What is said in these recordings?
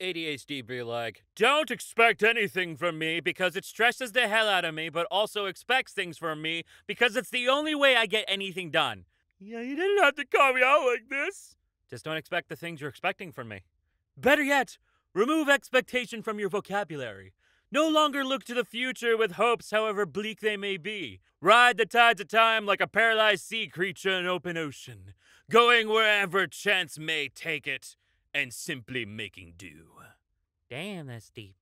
ADHD be like, don't expect anything from me because it stresses the hell out of me, but also expects things from me because it's the only way I get anything done. Yeah, you didn't have to call me out like this. Just don't expect the things you're expecting from me. Better yet, remove expectation from your vocabulary. No longer look to the future with hopes, however bleak they may be. Ride the tides of time like a paralyzed sea creature in open ocean, going wherever chance may take it and simply making do. Damn, that's deep.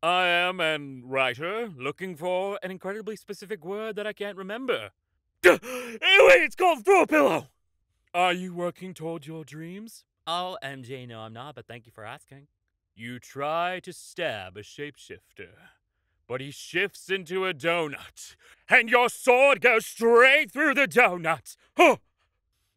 I am an writer looking for an incredibly specific word that I can't remember. anyway, it's called throw a pillow. Are you working toward your dreams? Oh, MJ, no, I'm not, but thank you for asking. You try to stab a shapeshifter, but he shifts into a donut, and your sword goes straight through the donut. Huh!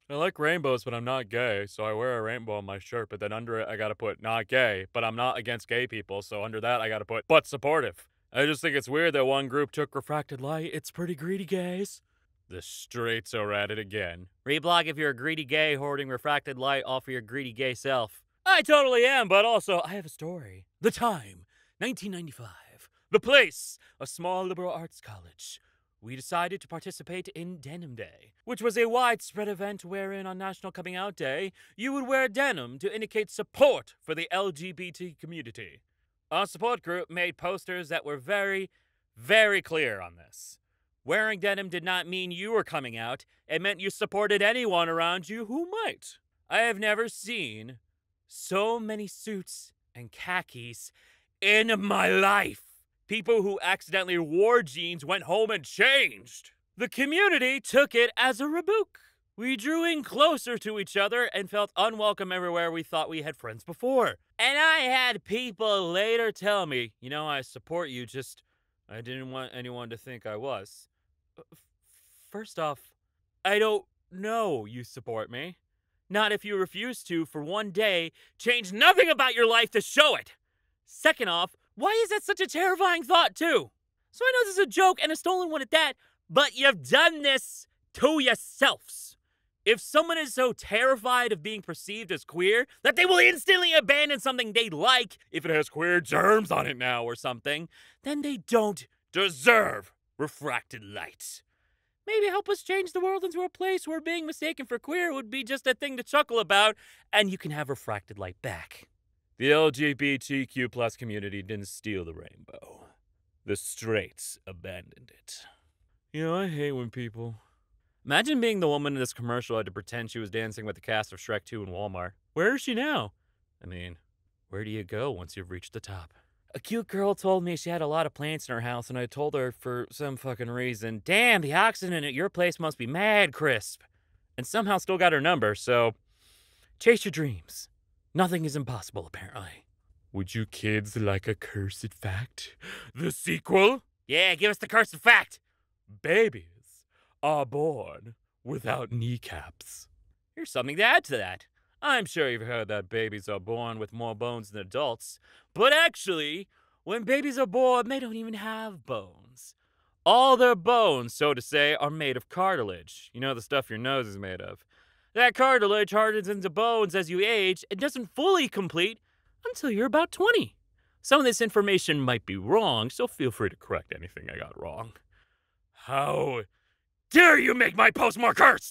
I like rainbows, but I'm not gay, so I wear a rainbow on my shirt, but then under it, I gotta put not gay, but I'm not against gay people, so under that, I gotta put but supportive. I just think it's weird that one group took refracted light. It's pretty greedy gays. The straights are at it again. Reblog if you're a greedy gay hoarding refracted light off of your greedy gay self. I totally am, but also, I have a story. The time, 1995. The place, a small liberal arts college we decided to participate in Denim Day, which was a widespread event wherein on National Coming Out Day, you would wear denim to indicate support for the LGBT community. Our support group made posters that were very, very clear on this. Wearing denim did not mean you were coming out, it meant you supported anyone around you who might. I have never seen so many suits and khakis in my life. People who accidentally wore jeans went home and changed. The community took it as a rebuke. We drew in closer to each other and felt unwelcome everywhere we thought we had friends before. And I had people later tell me, you know, I support you, just I didn't want anyone to think I was. Uh, first off, I don't know you support me. Not if you refuse to, for one day, change nothing about your life to show it. Second off, why is that such a terrifying thought, too? So I know this is a joke and a stolen one at that, but you've done this to yourselves. If someone is so terrified of being perceived as queer that they will instantly abandon something they like if it has queer germs on it now or something, then they don't deserve refracted light. Maybe help us change the world into a place where being mistaken for queer would be just a thing to chuckle about, and you can have refracted light back. The LGBTQ plus community didn't steal the rainbow. The straights abandoned it. You know, I hate when people. Imagine being the woman in this commercial had to pretend she was dancing with the cast of Shrek 2 in Walmart. Where is she now? I mean, where do you go once you've reached the top? A cute girl told me she had a lot of plants in her house, and I told her for some fucking reason, damn, the oxygen at your place must be mad crisp. And somehow still got her number, so chase your dreams. Nothing is impossible, apparently. Would you kids like a cursed fact? The sequel? Yeah, give us the cursed fact! Babies are born without kneecaps. Here's something to add to that. I'm sure you've heard that babies are born with more bones than adults, but actually, when babies are born, they don't even have bones. All their bones, so to say, are made of cartilage. You know, the stuff your nose is made of. That cartilage hardens into bones as you age and doesn't fully complete until you're about 20. Some of this information might be wrong, so feel free to correct anything I got wrong. How dare you make my postmark more